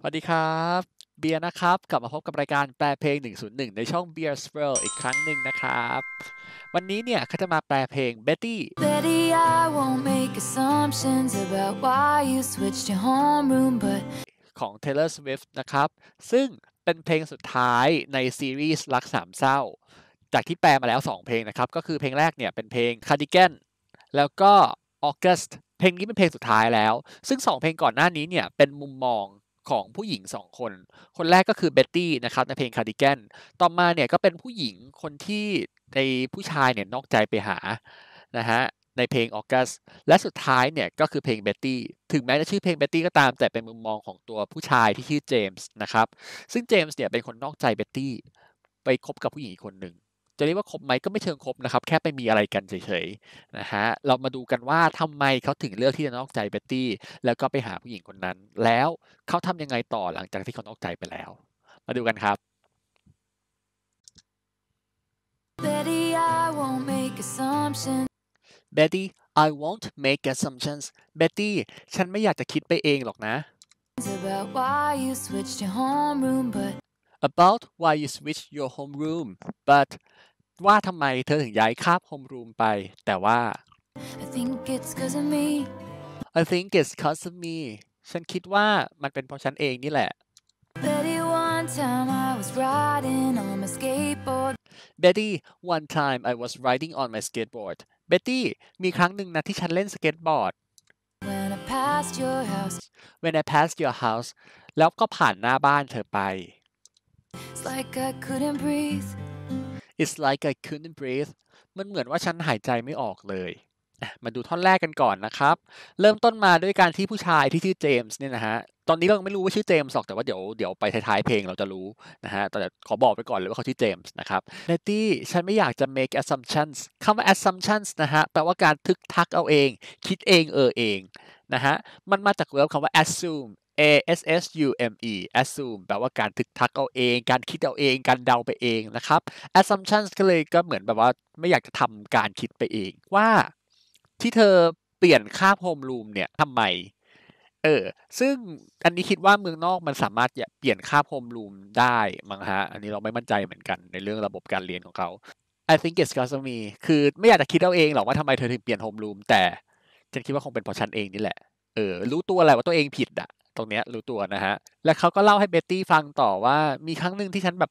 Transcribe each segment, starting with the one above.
สวัสดีครับ เบียร์นะครับ กลับมาพบกับรายการแปลเพลง 101 ในช่อง Beer Swirl อีกครั้งหนึ่งนะครับ วันนี้เนี่ยเขาจะมาแปลเพลง Betty Betty I won't make assumptions about why you switched your homeroom but ของ Taylor Swift นะครับ ซึ่งเป็นเพลงสุดท้ายในซีรีส์รักสามเศร้า จากที่แปลมาแล้ว 2 เพลงนะครับก็คือเพลงแรกเนี่ยเป็นเพลง Cardigan แล้วก็ August เพลงนี้เป็นเพลงสุดท้ายแล้ว ซึ่ง 2 เพลงก่อนหน้านี้เนี่ยเป็นมุมมองของผู้หญิง 2 คน คนแรกก็คือเบ็ตตี้นะครับ ในเพลงคาร์ดิแกน ต่อมาเนี่ย ก็เป็นผู้หญิงคนที่ในผู้ชายเนี่ย นอกใจไปหา นะฮะ ในเพลงออกัส และสุดท้ายเนี่ย ก็คือเพลงเบ็ตตี้ ถึงแม้จะชื่อเพลงเบ็ตตี้ก็ตามแต่เป็นมุมมองของตัวผู้ชายที่ชื่อเจมส์นะครับ ซึ่งเจมส์เนี่ย เป็นคนนอกใจเบ็ตตี้ไปคบกับผู้หญิงอีกคนหนึ่งจะเรียกว่าครบไหมก็ไม่เชิงครบนะครับ แค่ไปมีอะไรกันเฉยๆนะฮะเรามาดูกันว่าทำไมเขาถึงเลือกที่จะนอกใจเบตตี้แล้วก็ไปหาผู้หญิงคนนั้นแล้วเขาทำยังไงต่อหลังจากที่เขานอกใจไปแล้ว มาดูกันครับ Betty I won't make assumptions Betty I won't make assumptions Betty ฉันไม่อยากจะคิดไปเองหรอกนะ about why you switched your homeroom but about why you switch your homeroom but ว่าทำไมเธอถึงย้ายคาบโฮมรูมไป แต่ว่า I think it's cause of me I think it's cause of me ฉันคิดว่ามันเป็นเพราะฉันเองนี่แหละ Betty one time I was riding on my skateboard Betty one time I was riding on my skateboard Betty มีครั้งหนึ่งนะที่ฉันเล่นสเก็ตบอร์ด When I passed your house When I passed your house แล้วก็ผ่านหน้าบ้านเธอไป It's like I couldn't breathe it's like I couldn't breathe มันเหมือนว่าฉันหายใจไม่ออกเลย มาดูท่อนแรกกันก่อนนะครับ เริ่มต้นมาด้วยการที่ผู้ชายที่ชื่อเจมส์เนี่ยนะฮะตอนนี้เราไม่รู้ว่าชื่อเจมส์หรอกแต่ว่าเดี๋ยวเดี๋ยวไปท้ายๆเพลงเราจะรู้นะฮะแต่ขอบอกไปก่อนเลยว่าเขาชื่อเจมส์นะครับเนตี้ ฉันไม่อยากจะ make assumptions คำว่า assumptions นะฮะแปลว่าการทึกทักเอาเอง คิดเองเออเองนะฮะมันมาจากเวิร์บคำว่า assume A S S U M E assume แปลว่าการทึกทักเอาเอง การคิดเอาเอง การเดาไปเองนะครับ assumptions ก็เลยก็เหมือนแบบว่าไม่อยากจะทำการคิดไปเอง ว่าที่เธอเปลี่ยนค่าโฮมรูมเนี่ยทำไมเออซึ่งอันนี้คิดว่าเมืองนอกมันสามารถเปลี่ยนค่าโฮมรูมได้มั้งฮะ อันนี้เราไม่มั่นใจเหมือนกันในเรื่องระบบการเรียนของเขา I think it's c u s t o m e คือไม่อยากจะคิดเอาเองหรอกว่าทำไมเธอถึงเปลี่ยนโฮมรูมแต่ฉันคิดว่าคงเป็นเพราะฉันเองนี่แหละเออ รู้ตัวแหละว่าตัวเองผิดอะตรงเนี้ยรู้ตัวนะฮะแล้วเขาก็เล่าให้เบตตี้ฟังต่อว่ามีครั้งหนึ่งที่ฉันแบบ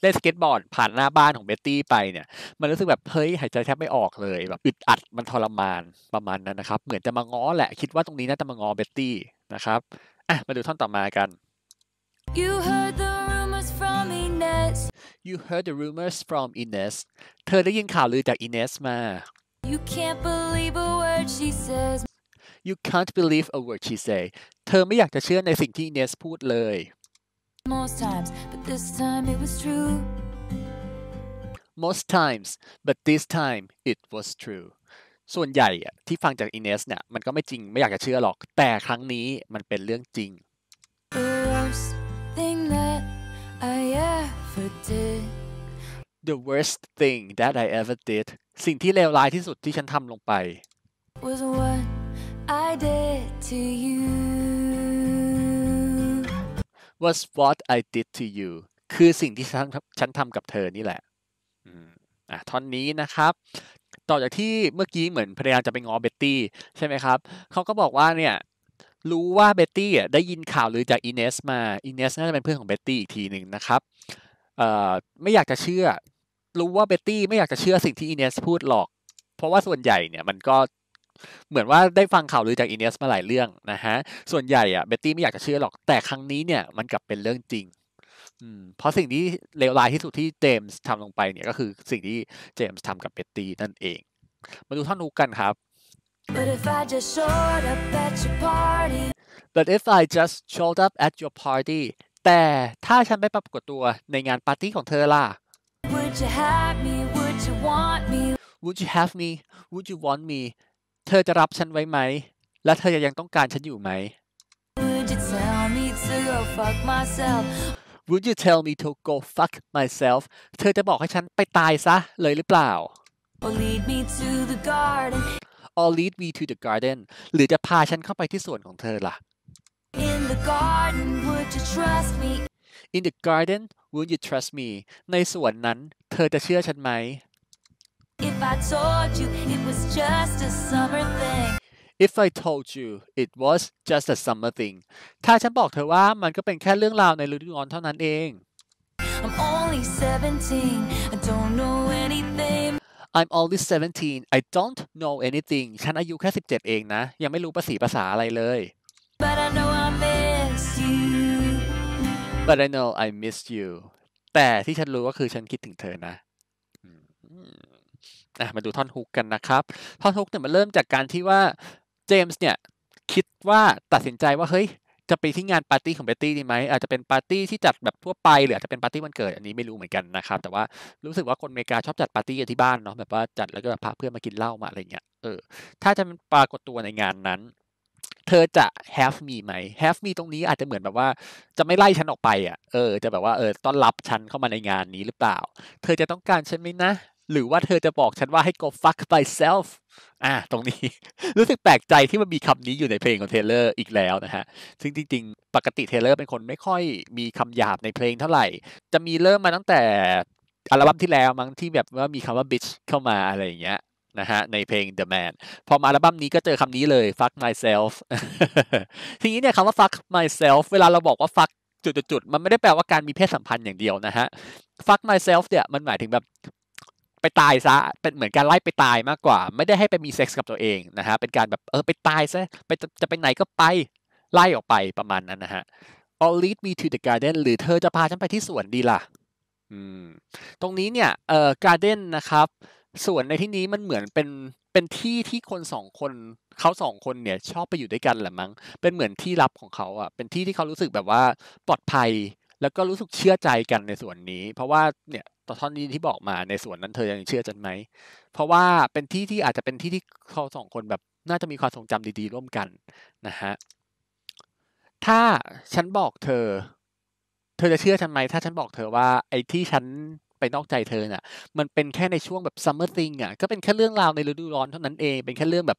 เล่นสเก็ตบอร์ดผ่านหน้าบ้านของเบตตี้ไปเนี่ย มันรู้สึกแบบ เฮ้ย หายใจแทบไม่ออกเลยแบบอึดอัดมันทรมานประมาณนั้นนะครับ เหมือนจะมาง้อแหละคิดว่าตรงนี้น่าจะมาง้อเบตตี้นะครับอ่ะมาดูท่อนต่อมากัน You heard the rumors from Ines You heard the rumors from Ines เธอได้ยินข่าวลือจาก Ines มา You can't believe a word she says you can't believe a word she say เธอไม่อยากจะเชื่อในสิ่งที่เนสพูดเลย most times but this time it was true most times but this time it was true ส่วนใหญ่ที่ฟังจากอินเนสเนี่ยมันก็ไม่จริงไม่อยากจะเชื่อหรอก แต่ครั้งนี้มันเป็นเรื่องจริง The worst thing that I ever did The worst thing that I ever did สิ่งที่เลวร้ายที่สุดที่ฉันทำลงไป Was what I did to you was what I did to you คือสิ่งที่ฉันทำกับเธอนี่แหละอ่ะท่อนนี้นะครับ ต่อจากที่เมื่อกี้เหมือนพยายามจะไปงอเบตตี้ใช่ไหมครับ เขาก็บอกว่าเนี่ย รู้ว่าเบตตี้ได้ยินข่าวหรือจากอินเนสมาอินเนสน่าจะเป็นเพื่อนของเบตตี้อีกทีหนึ่งนะครับ ไม่อยากจะเชื่อ รู้ว่าเบตตี้ไม่อยากจะเชื่อสิ่งที่อินเนสพูดหรอก เพราะว่าส่วนใหญ่เนี่ยมันก็เหมือนว่าได้ฟังข่าวลือจากอินเนสมาหลายเรื่องนะฮะ ส่วนใหญ่อะเบตตี้ไม่อยากจะเชื่อหรอกแต่ครั้งนี้เนี่ยมันกลับเป็นเรื่องจริง เพราะสิ่งที่เลวร้ายที่สุดที่เจมส์ทำลงไปเนี่ยก็คือสิ่งที่เจมส์ทำกับเบตตี้นั่นเอง มาดูท่อนฮุกกันครับ But if I just showed up at your party But if I just showed up at your party แต่ถ้าฉันไปปรากฏตัวในงานปาร์ตี้ของเธอล่ะ Would you have me Would you want me Would you have me Would you want me เธอจะรับฉันไว้ไหม และเธอจะยังต้องการฉันอยู่ไหม Would you tell me to go fuck myself เธอจะบอกให้ฉันไปตายซะเลยหรือเปล่า Or lead me to the garden Or lead me to the garden หรือจะพาฉันเข้าไปที่สวนของเธอล่ะ In the garden would you trust me In the garden would you trust me ในสวนนั้นเธอจะเชื่อฉันไหม If I told you it was just a summer thing If I told you it was just a summer thing ถ้าฉันบอกเธอว่ามันก็เป็นแค่เรื่องราวในฤดูร้อนเท่านั้นเอง I'm only 17 I don't know anything I'm only 17 I don't know anything ฉันอายุแค่ 17 เองนะ ยังไม่รู้ภาษีภาษาอะไรเลย But I know I miss you But I know I miss you แต่ที่ฉันรู้ก็คือฉันคิดถึงเธอนะ่ะมาดูท่อนฮุกกันนะครับท่อนฮุกเนี่ยมันเริ่มจากการที่ว่าเจมส์เนี่ยคิดว่าตัดสินใจว่าเฮ้ยจะไปที่งานปาร์ตี้ของเบตตี้ดีไหมอาจจะเป็นปาร์ตี้ที่จัดแบบทั่วไปหรืออาจจะเป็นปาร์ตี้วันเกิดอันนี้ไม่รู้เหมือนกันนะครับ แต่ว่ารู้สึกว่าคนอเมริกาชอบจัดปาร์ตี้ที่บ้านเนาะแบบว่าจัดแล้วก็แบบพาเพื่อนมากินเหล้ามาอะไรเงี้ยเออ ถ้าจะปรากฏตัวในงานนั้น เธอจะ have me ไหม have me ตรงนี้อาจจะเหมือนแบบว่าจะไม่ไล่ฉันออกไปอ่ะเออจะแบบว่าเออต้อนรับฉันเข้ามาในงานนี้หรือเปล่าเธอจะต้องการฉันไหมนะหรือว่าเธอจะบอกฉันว่าให้ go fuck myself อ่าตรงนี้รู้สึกแปลกใจที่มันมีคำนี้อยู่ในเพลงของเทเลอร์อีกแล้วนะฮะ ซึ่งจริงๆปกติเทเลอร์เป็นคนไม่ค่อยมีคำหยาบในเพลงเท่าไหร่ จะมีเริ่มมาตั้งแต่ อัลบั้มที่แล้วมั้งที่แบบว่ามีคำว่า bitch เข้ามาอะไรอย่างเงี้ยนะฮะในเพลง The Man พอมาอัลบั้มนี้ก็เจอคำนี้เลย fuck myself ทีนี้เนี่ยคำว่า fuck myself เวลาเราบอกว่า fuck จุดๆมันไม่ได้แปลว่าการมีเพศสัมพันธ์อย่างเดียวนะฮะ fuck myself เนี่ยมันหมายถึงแบบไปตายซะเป็นเหมือนการไล่ไปตายมากกว่า ไม่ได้ให้ไปมีเซ็กส์กับตัวเองนะฮะเป็นการแบบเออไปตายซะไปจะไปไหนก็ไปไล่ออกไปประมาณนั้นนะฮะ a l lead me to the garden หรือเธอจะพาฉันไปที่สวนดีล่ะอืมตรงนี้เนี่ยเอ่อการ์เด้นนะครับสวนในที่นี้มันเหมือนเป็นเป็นที่ที่คนสองคนเขาสองคนเนี่ยชอบไปอยู่ด้วยกันแหละมั้งเป็นเหมือนที่ลับของเขาอ่ะเป็นที่ที่เขารู้สึกแบบว่าปลอดภัยแล้วก็รู้สึกเชื่อใจกันในส่วนนี้ เพราะว่าเนี่ยต่อท่อนนี้ที่บอกมาในส่วนนั้น เธอยังเชื่อจันไหม เพราะว่าเป็นที่ที่อาจจะเป็นที่ที่เขาสองคนแบบน่าจะมีความทรงจำดีๆร่วมกันนะฮะ ถ้าฉันบอกเธอ เธอจะเชื่อฉันไหมถ้าฉันบอกเธอว่าไอ้ที่ฉันไปนอกใจเธอเน่ะมันเป็นแค่ในช่วงแบบซัมเมอร์ซิงอ่ะ ก็เป็นแค่เรื่องราวในฤดูร้อนเท่านั้นเอง เป็นแค่เรื่องแบบ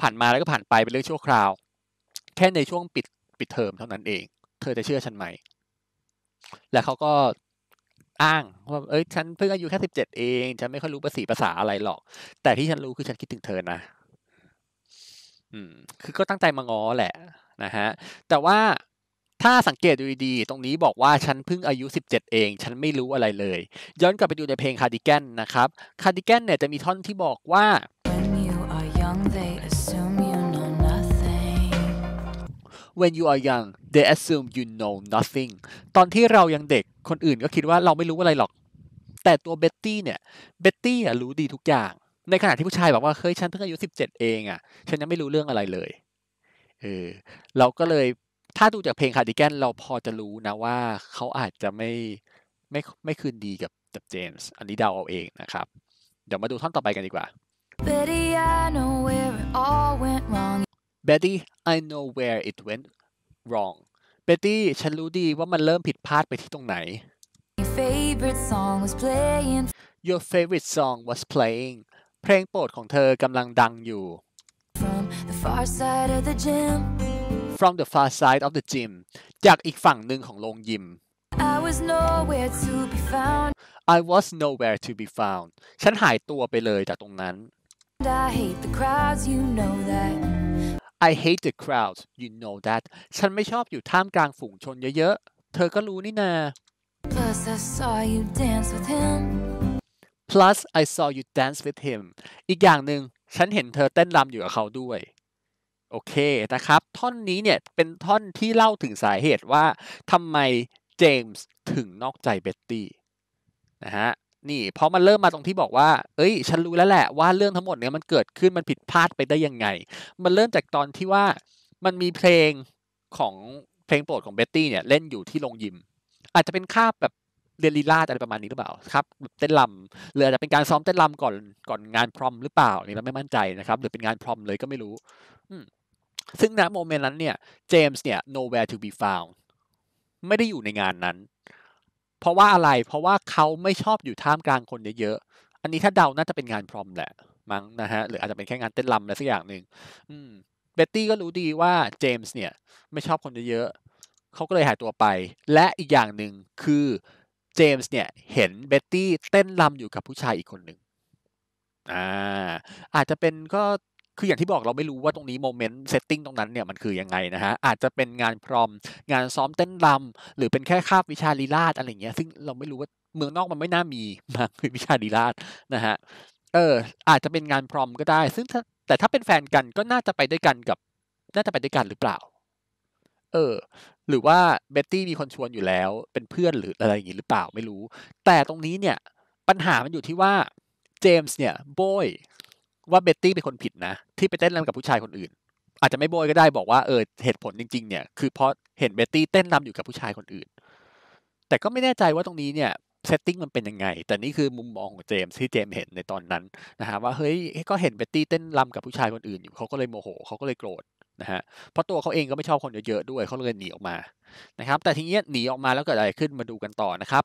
ผ่านมาแล้วก็ผ่านไปเป็นเรื่องชั่วคราว แค่ในช่วงปิดปิดเทอมเท่านั้นเอง เธอจะเชื่อฉันไหม และเขาก็อ้างว่าเอ้ยฉันเพิ่งอายุแค่สิบเจ็ดเอง ฉันไม่ค่อยรู้ภาษีภาษาอะไรหรอก แต่ที่ฉันรู้คือฉันคิดถึงเธอนะอืม คือก็ตั้งใจมาง้อแหละ นะฮะแต่ว่าถ้าสังเกตดูดีๆตรงนี้บอกว่าฉันเพิ่งอายุส็ดเอง ฉันไม่รู้อะไรเลย ย้อนกลับไปดูในเพลงคาร์ดิแกนนะครับคาร์ดิแกนเนี่ยจะมีท่อนที่บอกว่า When you are young they when you are young they assume you know nothing ตอนที่เรายังเด็กคนอื่นก็คิดว่าเราไม่รู้อะไรหรอก แต่ตัวเบ็ตตี้เนี่ย เบ็ตตี้รู้ดีทุกอย่าง ในขณะที่ผู้ชายบอกว่า เฮ้ยฉันเพิ่งอายุ17 เองอะ่ะฉันยังไม่รู้เรื่องอะไรเลย เออ เราก็เลย ถ้าดูจากเพลงคาร์ดิแกนเราพอจะรู้นะว่า เขาอาจจะไม่ ไม่ ไม่คืนดีกับกับเจมส์อันนี้เดาเอาเองนะครับ เดี๋ยวมาดูท่อนต่อไปกันดีกว่า Betty, I know where it all went wrong. Betty I know where it went wrong Betty ฉันรู้ดีว่ามันเริ่มผิดพลาดไปที่ตรงไหน Your favorite song was playing Your playing favorite song was เพลงโปรดของเธอกำลังดังอยู่ From the far side of the gym จากอีกฝั่งหนึ่งของโรงยิม I was nowhere to be found I was nowhere to be found ฉันหายตัวไปเลยจากตรงนั้น I hate the crowds you know that I hate the crowd you know that ฉันไม่ชอบอยู่ท่ามกลางฝูงชนเยอะๆ เธอก็รู้นี่นา Plus I saw you dance with him Plus I saw you dance with him อีกอย่างหนึ่งฉันเห็นเธอเต้นรำอยู่กับเขาด้วย โอเค นะครับ ท่อนนี้เนี่ยเป็นท่อนที่เล่าถึงสาเหตุว่าทำไมเจมส์ถึงนอกใจเบ็ตตี้ นะฮะนี่เพราะมันเริ่มมาตรงที่บอกว่า เอ้ย ฉันรู้แล้วแหละว่าเรื่องทั้งหมดเนี้ยมันเกิดขึ้นมันผิดพลาดไปได้ยังไง มันเริ่มจากตอนที่ว่ามันมีเพลงของเพลงโปรดของเบ็ตตี้เนี่ยเล่นอยู่ที่โรงยิม อาจจะเป็นคาบแบบเรียนลีลาอะไรประมาณนี้หรือเปล่าครับ เต้นลำหรืออาจจะเป็นการซ้อมเต้นลำก่อนก่อนงานพรอมหรือเปล่านี่เราไม่มั่นใจนะครับ หรือเป็นงานพรอมเลยก็ไม่รู้ซึ่งณโมเมนต์นั้นเนี่ยเจมส์เนี่ย nowhere to be found ไม่ได้อยู่ในงานนั้นเพราะว่าอะไรเพราะว่าเขาไม่ชอบอยู่ท่ามกลางคนเยอะๆอันนี้ถ้าเดาน่าจะเป็นงานพรอมแหละ มั้งนะฮะหรืออาจจะเป็นแค่งานเต้นรำอะไรสักอย่างหนึ่งเบ็ตตี้ก็รู้ดีว่าเจมส์เนี่ยไม่ชอบคนเยอะๆเขาก็เลยหายตัวไป และอีกอย่างหนึ่งคือเจมส์เนี่ยเห็นเบ็ตตี้เต้นรำอยู่กับผู้ชายอีกคนหนึ่งอ่าอาจจะเป็นก็คืออย่างที่บอกเราไม่รู้ว่าตรงนี้โมเมนต์เซตติ้งตรงนั้นเนี่ยมันคือยังไงนะฮะ อาจจะเป็นงานพรอม งานซ้อมเต้นรำหรือเป็นแค่คาบวิชาลีลาดอะไรเงี้ยซึ่งเราไม่รู้ว่าเมืองนอกมันไม่น่ามีมากคือวิชาลีลาดนะฮะเออ อาจจะเป็นงานพรอมก็ได้ ซึ่งแต่ถ้าเป็นแฟนกันก็น่าจะไปด้วยกันกับ น่าจะไปด้วยกันหรือเปล่า เออหรือว่าเบ็ตตี้มีคนชวนอยู่แล้ว เป็นเพื่อนหรืออะไรอย่างงี้หรือเปล่าไม่รู้ แต่ตรงนี้เนี่ยปัญหามันอยู่ที่ว่าเจมส์เนี่ยโบยว่าเบตตี้เป็นคนผิดนะที่ไปเต้นรำกับผู้ชายคนอื่น อาจจะไม่โบยก็ได้บอกว่าเออเหตุผลจริงๆเนี่ยคือเพราะเห็นเบตตี้เต้นรำอยู่กับผู้ชายคนอื่น แต่ก็ไม่แน่ใจว่าตรงนี้เนี่ยเซตติ้งมันเป็นยังไงแต่นี่คือมุมมองของเจมส์ที่เจมส์เห็นในตอนนั้นนะฮะว่าเฮ้ยก็เห็นเบตตี้เต้นรำกับผู้ชายคนอื่น อยู่เขาก็เลยโมโหเขาก็เลยโกรธนะฮะเพราะตัวเขาเองก็ไม่ชอบคนเยอะๆด้วยเขาเลยหนีออกมานะครับแต่ทีนี้หนีออกมาแล้วเกิดอะไรขึ้นมาดูกันต่อนะครับ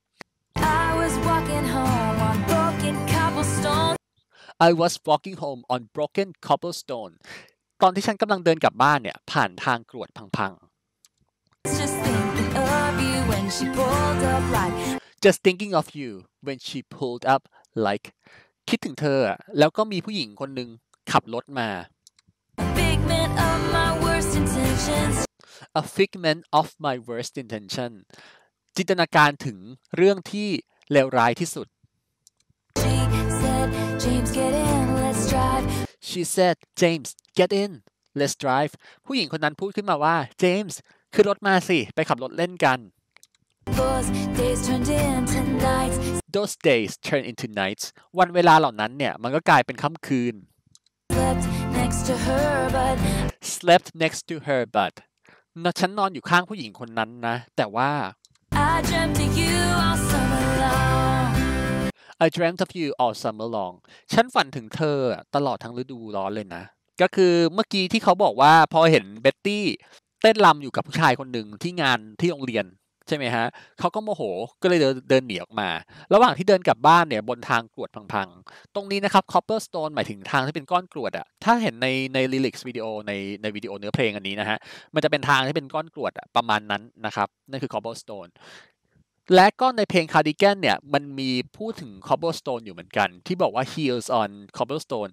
I was walking home on I was walking home on broken cobblestone ตอนที่ฉันกำลังเดินกลับบ้านเนี่ยผ่านทางกรวดพังๆ Just thinking of you when she pulled up like Just thinking of you when she pulled up like คิดถึงเธอแล้วก็มีผู้หญิงคนหนึ่งขับรถมา A figment of my worst intention จินตนาการถึงเรื่องที่เลวร้ายที่สุด she said James get in let's drive ผู้หญิงคนนั้นพูดขึ้นมาว่า James ขึ้นรถมาสิ ไปขับรถเล่นกัน Those days turned into nights วันเวลาเหล่านั้นเนี่ยมันก็กลายเป็นค่ำคืน Slept next to her but Slept next to her but ฉันนอนอยู่ข้างผู้หญิงคนนั้นนะ แต่ว่า I dreamt of you I dreamt of you all summer long ฉันฝันถึงเธอตลอดทั้งฤดูร้อนเลยนะ ก็คือเมื่อกี้ที่เขาบอกว่า พอเห็นเบ็ตตี้เต้นรำอยู่กับผู้ชายคนหนึ่งที่งานที่โรงเรียนใช่ไหมฮะเขาก็โมโหก็เลยเดินเดินหนีออกมา ระหว่างที่เดินกลับบ้านเนี่ยบนทางกรวดพังๆ ตรงนี้นะครับ copperstone หมายถึงทางที่เป็นก้อนกรวดอะถ้าเห็นในในลิลิกวิดีโอในในวิดีโอเนื้อเพลงอันนี้นะฮะ มันจะเป็นทางที่เป็นก้อนกรวดอะประมาณนั้น นะครับนั่นคือ copperstone และก็ในเพลงคาร์ดิแกนเนี่ยมันมีพูดถึง Cobblestone อยู่เหมือนกัน ที่บอกว่า heels on Cobblestone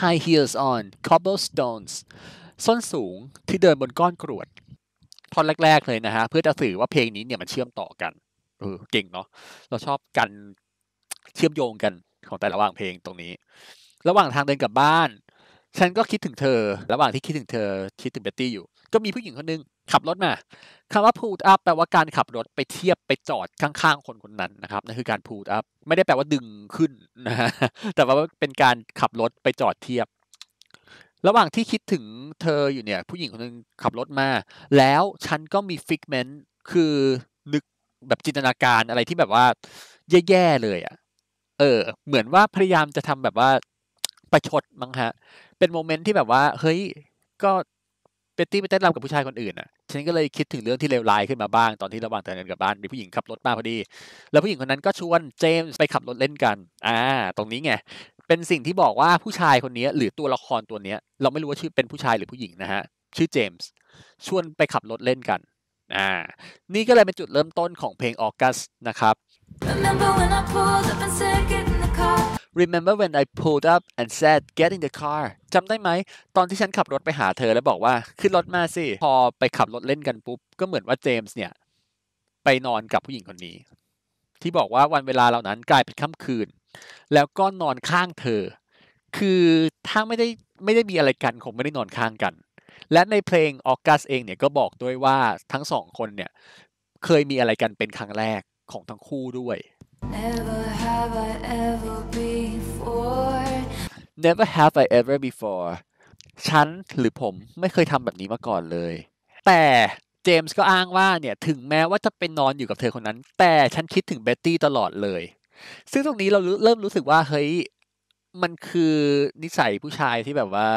high heels on cobblestones ส้นสูงที่เดินบนก้อนกรวดท่อนแรกๆ เลยนะฮะเพื่อจะสื่อว่าเพลงนี้เนี่ยมันเชื่อมต่อกัน เออเก่งเนาะเราชอบกันเชื่อมโยงกันของแต่ละว่างเพลงตรงนี้ ระหว่างทางเดินกลับบ้าน ฉันก็คิดถึงเธอ ระหว่างที่คิดถึงเธอคิดถึงเบ็ตตี้อยู่ก็มีผู้หญิงคนนึงขับรถมา คำว่า pull up แปลว่าการขับรถไปเทียบไปจอดข้างๆคนคนนั้นนะครับ นั่นคือการ pull up ไม่ได้แปลว่าดึงขึ้นนะฮะ แต่ว่าเป็นการขับรถไปจอดเทียบ ระหว่างที่คิดถึงเธออยู่เนี่ย ผู้หญิงคนนึงขับรถมา แล้วฉันก็มี figment คือนึกแบบจินตนาการอะไรที่แบบว่า แย่ๆเลยอะ่ะ เออ เหมือนว่าพยายามจะทำแบบว่าประชดมั้งฮะ เป็นโมเมนต์ที่แบบว่าเฮ้ยก็เบตตี้ไปเต้นรำกับผู้ชายคนอื่นอ่ะ ฉันก็เลยคิดถึงเรื่องที่เลวร้ายขึ้นมาบ้าง ตอนที่ระหว่างแดินกันกับบ้านมีผู้หญิงขับรถมาพอดี แล้วผู้หญิงคนนั้นก็ชวนเจมส์ไปขับรถเล่นกัน อ่า ตรงนี้ไง เป็นสิ่งที่บอกว่าผู้ชายคนนี้หรือตัวละครตัวนี้เราไม่รู้ว่าชื่อเป็นผู้ชายหรือผู้หญิงนะฮะชื่อเจมส์ชวนไปขับรถเล่นกัน อ่า นี่ก็เลยเป็นจุดเริ่มต้นของเพลงออกัสนะครับ Remember when I pulled up and said Remember when I pulled up and said get in the car จำได้ไหม ตอนที่ฉันขับรถไปหาเธอแล้วบอกว่าขึ้นรถมาสิ พอไปขับรถเล่นกันปุ๊บ ก็เหมือนว่าเจมส์เนี่ย ไปนอนกับผู้หญิงคนนี้ ที่บอกว่าวันเวลาเหล่านั้นกลายเป็นค่ำคืน แล้วก็นอนข้างเธอ คือถ้าไม่ได้ไม่ได้มีอะไรกันคงไม่ได้นอนข้างกัน และในเพลงออกัสเองเนี่ยก็บอกด้วยว่าทั้งสองคนเนี่ยเคยมีอะไรกันเป็นครั้งแรกของทั้งคู่ด้วย Never have I ever before ฉันหรือผมไม่เคยทำแบบนี้มาก่อนเลย แต่เจมส์ก็อ้างว่าเนี่ยถึงแม้ว่าจะเป็นนอนอยู่กับเธอคนนั้น แต่ฉันคิดถึงเบ็ตตี้ตลอดเลย ซึ่งตรงนี้เราเริ่มรู้สึกว่าเฮ้ย มันคือนิสัยผู้ชายที่แบบว่า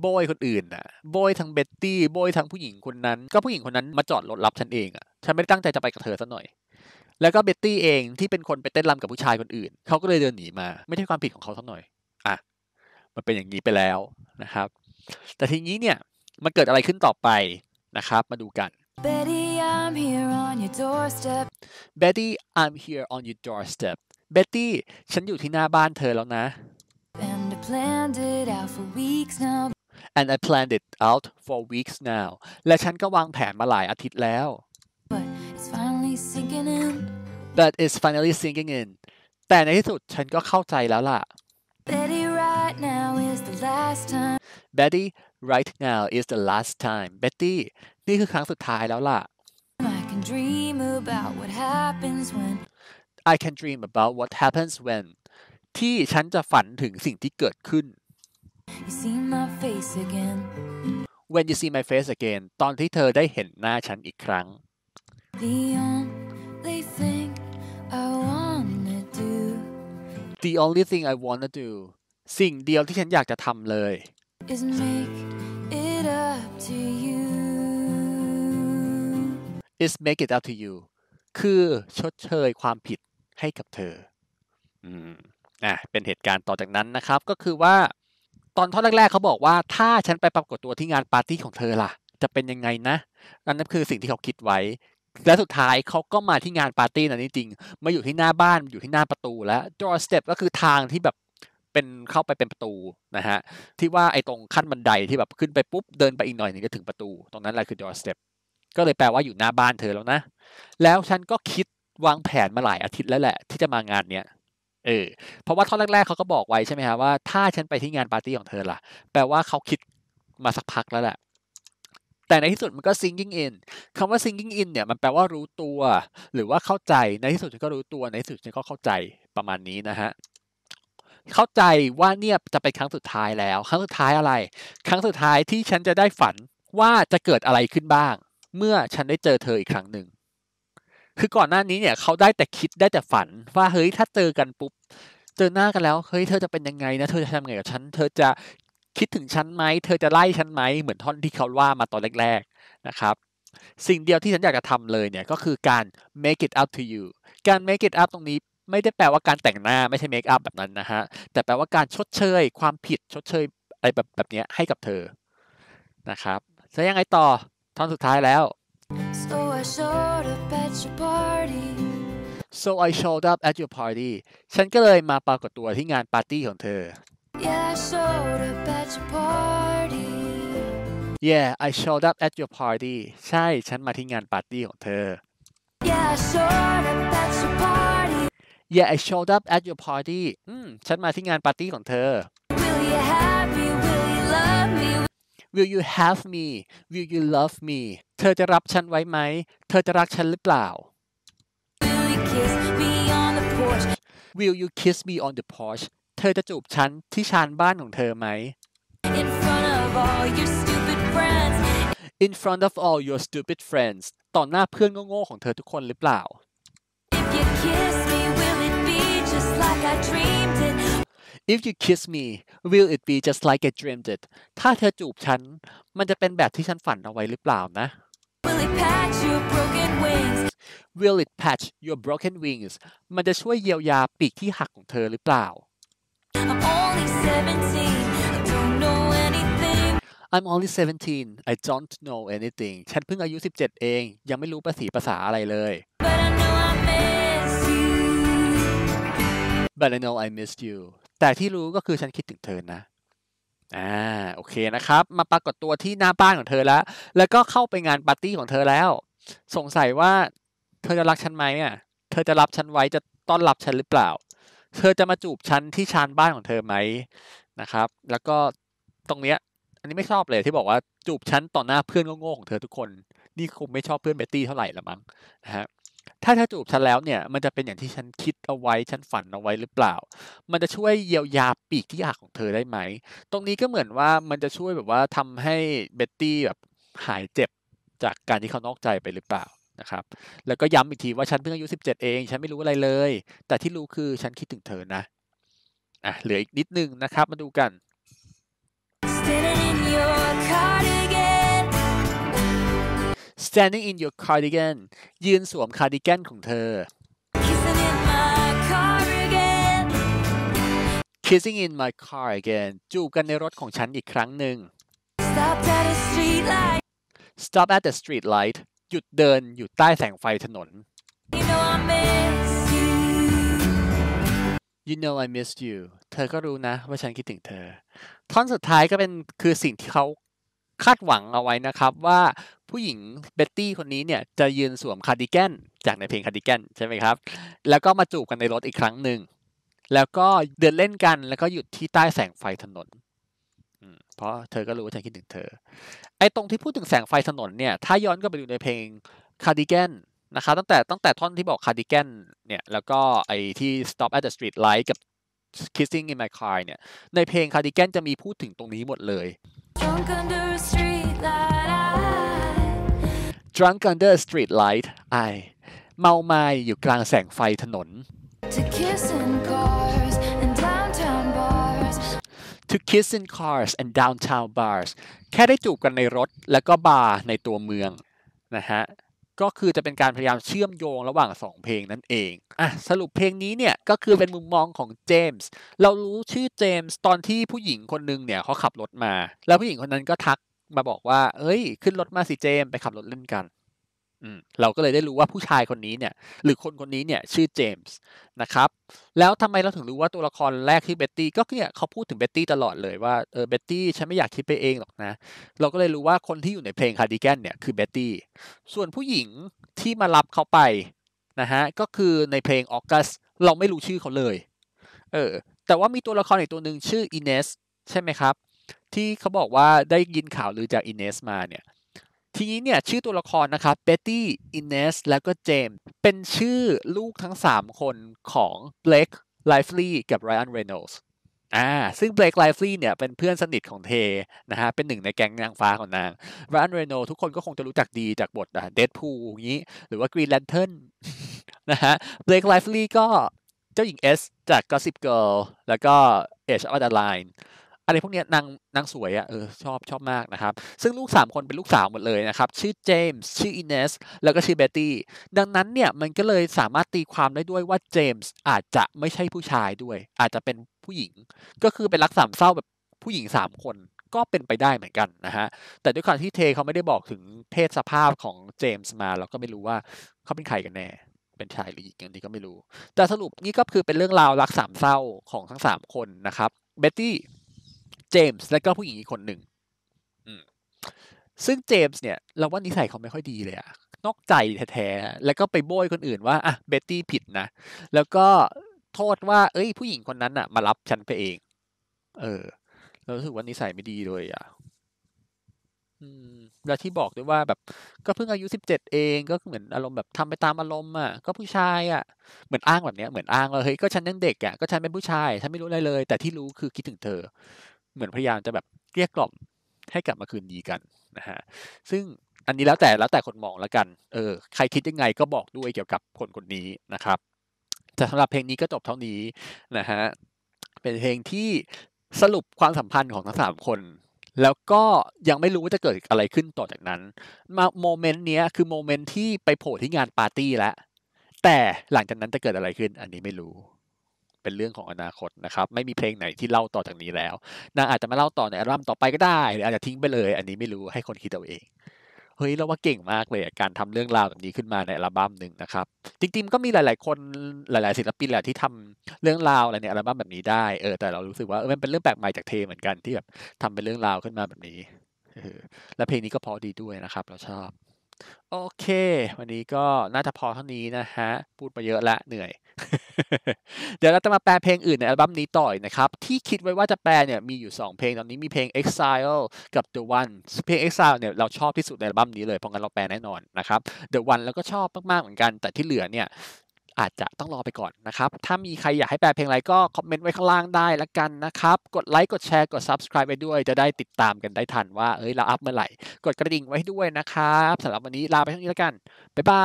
โบยคนอื่นอะโบยทั้งเบ็ตตี้โบยทั้งผู้หญิงคนนั้น ก็ผู้หญิงคนนั้นมาจอดรถรับฉันเองอะ ฉันไม่ได้ตั้งใจจะไปกับเธอซะหน่อยแล้วก็เบ็ตตี้เองที่เป็นคนไปเต้นรำกับผู้ชายคนอื่นเขาก็เลยเดินหนีมา ไม่ใช่ความผิดของเขาสักหน่อยอ่ะมันเป็นอย่างนี้ไปแล้วนะครับ แต่ทีนี้เนี่ยมันเกิดอะไรขึ้นต่อไปนะครับมาดูกัน Betty I'm here on your doorstep Betty I'm here on your doorstep Betty ฉันอยู่ที่หน้าบ้านเธอแล้วนะ And I planned it out for weeks now And I planned it out for weeks now และฉันก็วางแผนมาหลายอาทิตย์แล้ว But it's that is finally sinking in แต่ในที่สุดฉันก็เข้าใจแล้วล่ะ Betty right now is the last time Betty right now is the last time Betty นี่คือครั้งสุดท้ายแล้วล่ะ I can dream about what happens when I can dream about what happens when ที่ฉันจะฝันถึงสิ่งที่เกิดขึ้น You see my face again When you see my face again ตอนที่เธอได้เห็นหน้าฉันอีกครั้ง The only thing I wanna do สิ่งเดียวที่ฉันอยากจะทำเลย is make it up to you is make it up to you คือชดเชยความผิดให้กับเธอ อืม อ่ะเป็นเหตุการณ์ต่อจากนั้นนะครับ ก็คือว่า ตอนท่อนแรกๆเขาบอกว่า ถ้าฉันไปปรากฏตัวที่งานปาร์ตี้ของเธอล่ะ จะเป็นยังไงนะ นั่นคือสิ่งที่เขาคิดไว้และสุดท้ายเขาก็มาที่งานปาร์ตี้นะนี่จริง มาอยู่ที่หน้าบ้านอยู่ที่หน้าประตูแล้วจอสเต t ปก็คือทางที่แบบเป็นเข้าไปเป็นประตูนะฮะที่ว่าไอ้ตรงขั้นบันไดที่แบบขึ้นไปปุ๊บเดินไปอีกหน่อยนึงก็ถึงประตู ตรงนั้นแหละคือจอสเต t ปก็เลยแปลว่าอยู่หน้าบ้านเธอแล้วนะแล้วฉันก็คิดวางแผนมาหลายอาทิตย์แล้วแหละที่จะมางานเนี้ยเออเพราะว่าท่อนแรกๆเขาก็บอกไว้ใช่ไหมฮะว่าถ้าฉันไปที่งานปาร์ตี้ของเธอล่ะ แปลว่าเขาคิดมาสักพักแล้วแหละแต่ในที่สุดมันก็ sinking in คำว่า sinking in เนี่ยมันแปลว่ารู้ตัว หรือว่าเข้าใจ ในที่สุดฉันก็รู้ตัว ในที่สุดฉันก็เข้าใจประมาณนี้นะฮะ เข้าใจว่าเนี่ยจะเป็นครั้งสุดท้ายแล้ว ครั้งสุดท้ายอะไร ครั้งสุดท้ายที่ฉันจะได้ฝันว่าจะเกิดอะไรขึ้นบ้าง เมื่อฉันได้เจอเธออีกครั้งหนึ่ง คือก่อนหน้านี้เนี่ยเขาได้แต่คิดได้แต่ฝัน ว่าเฮ้ยถ้าเจอกันปุ๊บ เจอหน้ากันแล้วเฮ้ยเธอจะเป็นยังไงนะเธอจะทำไงกับฉันเธอจะคิดถึงฉันไหม เธอจะไล่ฉันไหม เหมือนท่อนที่เขาว่ามาตอนแรกๆ นะครับ สิ่งเดียวที่ฉันอยากจะทำเลยเนี่ยก็คือการ make it up to you การ make it up ตรงนี้ ไม่ได้แปลว่าการแต่งหน้าไม่ใช่ make up แบบนั้นนะฮะ แต่แปลว่าการชดเชยความผิดชดเชยอะไรแบบแบบนี้ให้กับเธอนะครับจะยังไงต่อ ท่อนสุดท้ายแล้ว so I showed up at your party so I showed up at your party ฉันก็เลยมาปรากฏตัวที่งานปาร์ตี้ของเธอ Yeah I showed up at your party ใช่ ฉันมาที่งานปาร์ตี้ของเธอ Yeah I showed up at your party Yeah I showed up at your party อืมฉันมาที่งานปาร์ตี้ของเธอ Will you have me Will you love me Will you have me Will you love me เธอจะรับฉันไว้ไหม เธอจะรักฉันหรือเปล่า Will you kiss me on the porch Will you kiss me on the porch เธอจะจูบฉันที่ชานบ้านของเธอไหม In front of all your in front of all your stupid friends ต่อหน้าเพื่อนโง่ๆของเธอทุกคนหรือเปล่า If you kiss me will it be just like I dreamed it ถ้าเธอจูบฉัน มันจะเป็นแบบที่ฉันฝันเอาไว้หรือเปล่านะ Will it patch your broken wings Will it patch your broken wings มันจะช่วยเยียวยาปีกที่หักของเธอหรือเปล่า I'm only 17 I'm only 17 I don't know anything ฉันเพิ่งอายุ 17 เอง ยังไม่รู้ภาษีภาษาอะไรเลย But I know I miss you But I know I miss you แต่ที่รู้ก็คือฉันคิดถึงเธอนะ อ่าโอเคนะครับ มาปรากฏตัวที่หน้าบ้านของเธอแล้ว แล้วก็เข้าไปงานปาร์ตี้ของเธอแล้ว สงสัยว่า เธอจะรักฉันไหมอ่ะเธอจะรับฉันไว้ จะต้อนรับฉันหรือเปล่า เธอจะมาจูบฉันที่ชานบ้านของเธอไหมนะครับ แล้วก็ตรงเนี้ยอันนี้ไม่ชอบเลย ที่บอกว่าจูบฉันต่อหน้าเพื่อนโง่ๆของเธอทุกคนนี่คงไม่ชอบเพื่อนเบตตี้เท่าไหร่ละมั้งนะฮะ ถ้าเธอจูบฉันแล้วเนี่ย มันจะเป็นอย่างที่ฉันคิดเอาไว้ฉันฝันเอาไว้หรือเปล่า มันจะช่วยเยียวยาปีกที่อักของเธอได้ไหม ตรงนี้ก็เหมือนว่ามันจะช่วยแบบว่าทำให้เบตตี้แบบหายเจ็บจากการที่เขานอกใจไปหรือเปล่านะครับ แล้วก็ย้ำอีกทีว่าฉันเพิ่งอายุ 17 เองฉันไม่รู้อะไรเลย แต่ที่รู้คือฉันคิดถึงเธอนะอ่ะเหลืออีกนิดนึงนะครับ มาดูกัน standing in your cardigan ยืนสวมคาร์ดิแกนของเธอ kissing in my car again จูบกันในรถของฉันอีกครั้งหนึ่ง stop at the street light stop at the street light หยุดเดินอยู่ใต้แสงไฟถนน you know I miss you you know I miss you เธอก็รู้นะ ว่าฉันคิดถึงเธอท่อนสุดท้ายก็เป็นคือสิ่งที่เขาคาดหวังเอาไว้นะครับว่าผู้หญิงเบ็ตตี้คนนี้เนี่ยจะยืนสวมคาร์ดิแกนจากในเพลงคาร์ดิแกนใช่ไหมครับแล้วก็มาจูบกันในรถอีกครั้งหนึ่งแล้วก็เดินเล่นกันแล้วก็หยุดที่ใต้แสงไฟถนน เพราะเธอก็รู้ว่าฉันคิดถึงเธอ ไอ้ตรงที่พูดถึงแสงไฟถนนเนี่ยถ้าย้อนก็ไปดูในเพลงคาร์ดิแกนนะครับตั้งแต่ตั้งแต่ท่อนที่บอกคาร์ดิแกนเนี่ยแล้วก็ไอ้ที่ stop at the street light กับ Kissing in My Car เนี่ย ในเพลง Cardigan จะมีพูดถึงตรงนี้หมดเลย Drunk under a street light Drunk under a street light I เมาไม้อยู่กลางแสงไฟถนน To kiss in cars and downtown bars To kiss in cars and downtown bars แค่ได้จูบกันในรถแล้วก็บาร์ในตัวเมืองนะฮะก็คือจะเป็นการพยายามเชื่อมโยงระหว่าง 2 เพลงนั่นเอง อ่ะสรุปเพลงนี้เนี่ยก็คือเป็นมุมมองของเจมส์ เรารู้ชื่อเจมส์ตอนที่ผู้หญิงคนนึงเนี่ยเขาขับรถมา แล้วผู้หญิงคนนั้นก็ทักมาบอกว่า เอ้ย ขึ้นรถมาสิเจมไปขับรถเล่นกันเราก็เลยได้รู้ว่าผู้ชายคนนี้เนี่ย หรือคนคนนี้เนี่ยชื่อเจมส์นะครับแล้วทำไมเราถึงรู้ว่าตัวละครแรกที่เบ็ตตี้ก็เนี่ยเขาพูดถึงเบ็ตตี้ตลอดเลยว่าเออเบ็ตตี้ฉันไม่อยากคิดไปเองหรอกนะ เราก็เลยรู้ว่าคนที่อยู่ในเพลงคาร์ดิแกนเนี่ยคือเบ็ตตี้ส่วนผู้หญิงที่มารับเขาไปนะฮะก็คือในเพลงออกัสเราไม่รู้ชื่อเขาเลยเออแต่ว่ามีตัวละครอีกตัวหนึ่งชื่ออินเนสใช่ไหมครับ ที่เขาบอกว่าได้ยินข่าวลือจากอินเนสมาเนี่ยทีนี้เนี่ยชื่อตัวละครนะครับเบตตี้อินเนสแล้วก็เจมเป็นชื่อลูกทั้ง 3 คนของเบลกไลฟ์ลีกับไรอันเรโนลส์อ่าซึ่งเบลกไลฟ์ลีเนี่ยเป็นเพื่อนสนิทของเทนะฮะเป็นหนึ่งในแก๊งนางฟ้าของนางไรอันเรโนทุกคนก็คงจะรู้จักดีจากบทเดดพูลอย่างนี้หรือว่ากรีนแลนเทิร์นนะฮะเบลกไลฟ์ลีก็เจ้าหญิงเอสจาก Gossip Girl แล้วก็ Age of the Line อะไรพวกนี้นางนางสวยอะ่ะเออชอบชอบมากนะครับ ซึ่งลูก 3 คนเป็นลูกสาวหมดเลยนะครับชื่อเจมส์ชื่ออินเนสแล้วก็ชื่อเบตตี้ดังนั้นเนี่ยมันก็เลยสามารถตีความได้ด้วยว่าเจมส์อาจจะไม่ใช่ผู้ชายด้วย อาจจะเป็นผู้หญิง ก็คือเป็นรักสามเศร้าแบบผู้หญิง 3 คนก็เป็นไปได้เหมือนกันนะฮะแต่ด้วยความที่เทเขาไม่ได้บอกถึงเพศสภาพของเจมส์มา เราก็ไม่รู้ว่าเขาเป็นใครกันแน่เป็นชายหรือหญิงกันนี้ก็ไม่รู้ แต่สรุปนี่ก็คือเป็นเรื่องราวรักสามเศร้าของทั้งสามคนนะครับเบตตี้เจมส์และก็ผู้หญิงอีกคนหนึ่งซึ่งเจมส์เนี่ยเราว่านิสัยเขาไม่ค่อยดีเลยอะ นอกใจแท้ๆ แล้วก็ไปโบยคนอื่น ว่าอ่ะเบตตี้ผิดนะ แล้วก็โทษว่า เอ้ย ผู้หญิงคนนั้นอะมารับฉันไปเอง เออ เรารู้สึกว่านิสัยไม่ดีเลยอะแล้วที่บอกด้วยว่าแบบ ก็เพิ่งอายุสิบเจ็ดเอง ก็เหมือนอารมณ์แบบทำไปตามอารมณ์อ่ะ ก็ผู้ชายอ่ะ เหมือนอ้างแบบเนี้ย เหมือนอ้างว่าเฮ้ยก็ฉันยังเด็กอ่ะ ก็ฉันเป็นผู้ชาย ฉันไม่รู้อะไรเลย แต่ที่รู้คือคิดถึงเธอเหมือนพยายามจะแบบเกลี้ยกล่อมให้กลับมาคืนดีกันนะฮะซึ่งอันนี้แล้วแต่แล้วแต่คนมองแล้วกันเออใครคิดยังไงก็บอกด้วยเกี่ยวกับคนคนนี้นะครับแต่สำหรับเพลงนี้ก็จบเท่านี้นะฮะเป็นเพลงที่สรุปความสัมพันธ์ของทั้งสามคนแล้วก็ยังไม่รู้ว่าจะเกิดอะไรขึ้นต่อจากนั้นมาโมเมนต์เนี้ยคือโมเมนต์ที่ไปโผล่ที่งานปาร์ตี้แล้วแต่หลังจากนั้นจะเกิดอะไรขึ้น อันนี้ไม่รู้เป็นเรื่องของอนาคตนะครับ ไม่มีเพลงไหนที่เล่าต่อจากนี้แล้วนางอาจจะมาเล่าต่อในอัลบั้มต่อไปก็ได้หรืออาจจะทิ้งไปเลย อันนี้ไม่รู้ให้คนคิดเอาเองเฮ้ยเราว่าเก่งมากเลยการทำเรื่องราวแบบนี้ขึ้นมาในอัลบั้มหนึ่งนะครับ จริงๆก็มีหลายๆคนหลายๆศิลปินแหละที่ทำเรื่องราวอะไรในอัลบั้มแบบนี้ได้เออ แต่เรารู้สึกว่าเออมันเป็นเรื่องแปลกใหม่จากเทเหมือนกันที่แบบทำเป็นเรื่องราวขึ้นมาแบบนี้และเพลงนี้ก็พอดีด้วยนะครับ เราชอบโอเค วันนี้ก็น่าจะพอเท่านี้นะฮะ พูดมาเยอะละเหนื่อยเดี๋ยวเราจะมาแปลเพลงอื่นในอัลบั้มนี้ต่อยนะครับ ที่คิดไว้ว่าจะแปลเนี่ยมีอยู่ 2 เพลงตอนนี้มีเพลง Exile กับ The One เพลง Exile เนี่ยเราชอบที่สุดในอัลบั้มนี้เลยเพราะงั้นเราแปลแน่นอนนะครับ The One แล้วก็ชอบมากๆเหมือนกัน แต่ที่เหลือเนี่ยอาจจะต้องรอไปก่อนนะครับ ถ้ามีใครอยากให้แปลเพลงอะไรก็คอมเมนต์ไว้ข้างล่างได้ละกันนะครับ กดไลค์ กดแชร์กด subscribe ไปด้วย จะได้ติดตามกันได้ทันว่าเอ้ยเราอัพเมื่อไหร่ กดกระดิ่งไว้ด้วยนะครับสำหรับวันนี้ลาไปเท่านี้ละกันบ๊ายบา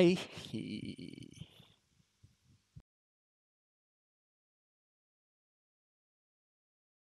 ย